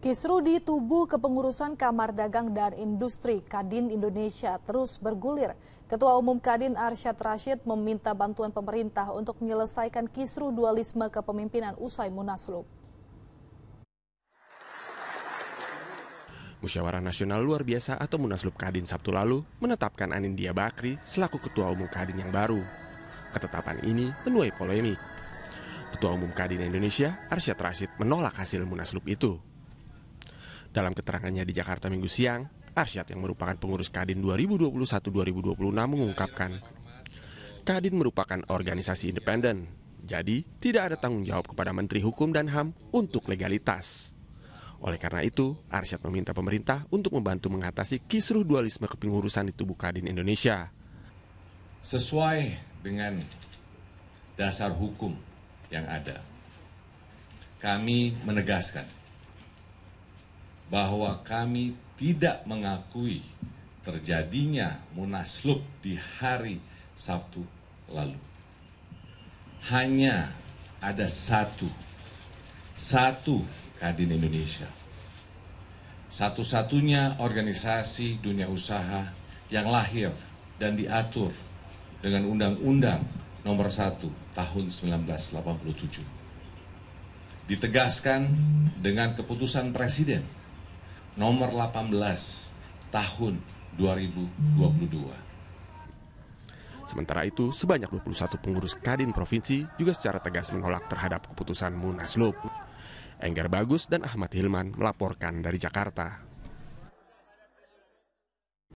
Kisru di tubuh kepengurusan Kamar Dagang dan Industri Kadin Indonesia terus bergulir. Ketua Umum Kadin Arsyad Rashid meminta bantuan pemerintah untuk menyelesaikan kisru dualisme kepemimpinan usai Munaslub. Musyawarah Nasional Luar Biasa atau Munaslup Kadin Sabtu lalu menetapkan Anindya Bakri selaku Ketua Umum Kadin yang baru. Ketetapan ini menuai polemik. Ketua Umum Kadin Indonesia, Arsyad Rashid, menolak hasil Munaslub itu. Dalam keterangannya di Jakarta Minggu siang, Arsyad yang merupakan pengurus Kadin 2021-2026 mengungkapkan, Kadin merupakan organisasi independen, jadi tidak ada tanggung jawab kepada Menteri Hukum dan HAM untuk legalitas. Oleh karena itu, Arsyad meminta pemerintah untuk membantu mengatasi kisruh dualisme kepengurusan di tubuh Kadin Indonesia. Sesuai dengan dasar hukum yang ada, kami menegaskan bahwa kami tidak mengakui terjadinya munaslub di hari Sabtu lalu. Hanya ada satu, satu Kadin Indonesia. Satu-satunya organisasi dunia usaha yang lahir dan diatur dengan Undang-Undang Nomor 1 Tahun 1987. Ditegaskan dengan keputusan Presiden nomor 18 tahun 2022. Sementara itu, sebanyak 21 pengurus Kadin Provinsi juga secara tegas menolak terhadap keputusan Munaslup. Enggar Bagus dan Ahmad Hilman melaporkan dari Jakarta.